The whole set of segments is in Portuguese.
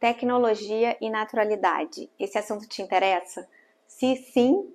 tecnologia e naturalidade. Esse assunto te interessa? Se sim,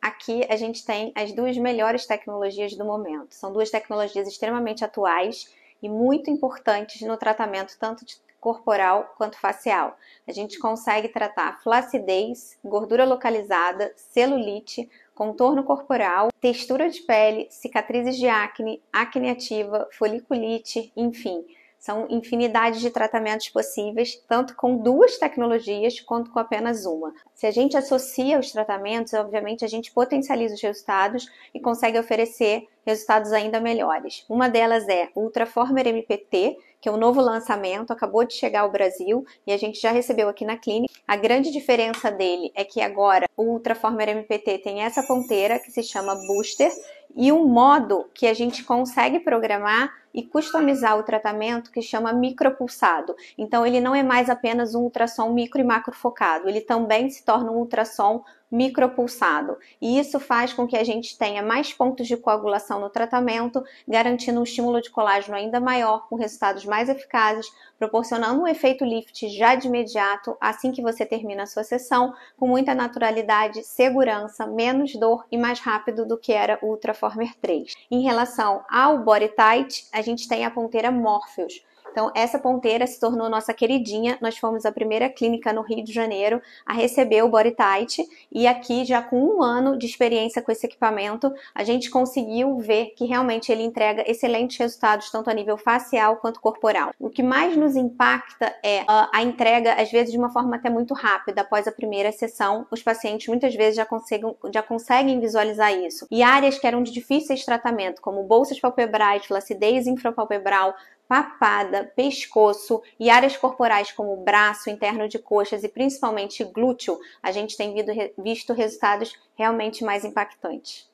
aqui a gente tem as duas melhores tecnologias do momento. São duas tecnologias extremamente atuais e muito importantes no tratamento tanto corporal quanto facial. A gente consegue tratar flacidez, gordura localizada, celulite, contorno corporal, textura de pele, cicatrizes de acne, acne ativa, foliculite, enfim são infinidades de tratamentos possíveis, tanto com duas tecnologias quanto com apenas uma. Se a gente associa os tratamentos, obviamente a gente potencializa os resultados e consegue oferecer resultados ainda melhores. Uma delas é o Ultraformer MPT, que é um novo lançamento, acabou de chegar ao Brasil e a gente já recebeu aqui na clínica. A grande diferença dele é que agora o Ultraformer MPT tem essa ponteira que se chama Booster e um modo que a gente consegue programar e customizar o tratamento que chama micropulsado. Então ele não é mais apenas um ultrassom micro e macro focado, ele também se torna um ultrassom micropulsado. E isso faz com que a gente tenha mais pontos de coagulação no tratamento, garantindo um estímulo de colágeno ainda maior, com resultados mais eficazes, proporcionando um efeito lift já de imediato, assim que você termina a sua sessão, com muita naturalidade, segurança, menos dor e mais rápido do que era o Ultraformer 3. Em relação ao Body Tight, a gente tem a ponteira Morpheus. Então, essa ponteira se tornou nossa queridinha. Nós fomos a primeira clínica no Rio de Janeiro a receber o Body Tight. E aqui, já com um ano de experiência com esse equipamento, a gente conseguiu ver que realmente ele entrega excelentes resultados, tanto a nível facial quanto corporal. O que mais nos impacta é ah, a entrega, às vezes, de uma forma até muito rápida. Após a primeira sessão, os pacientes muitas vezes já conseguem, já conseguem visualizar isso. E áreas que eram de difíceis tratamento, como bolsas palpebrais, flacidez infrapalpebral, papada, pescoço e áreas corporais como braço, interno de coxas e principalmente glúteo, a gente tem visto resultados realmente mais impactantes.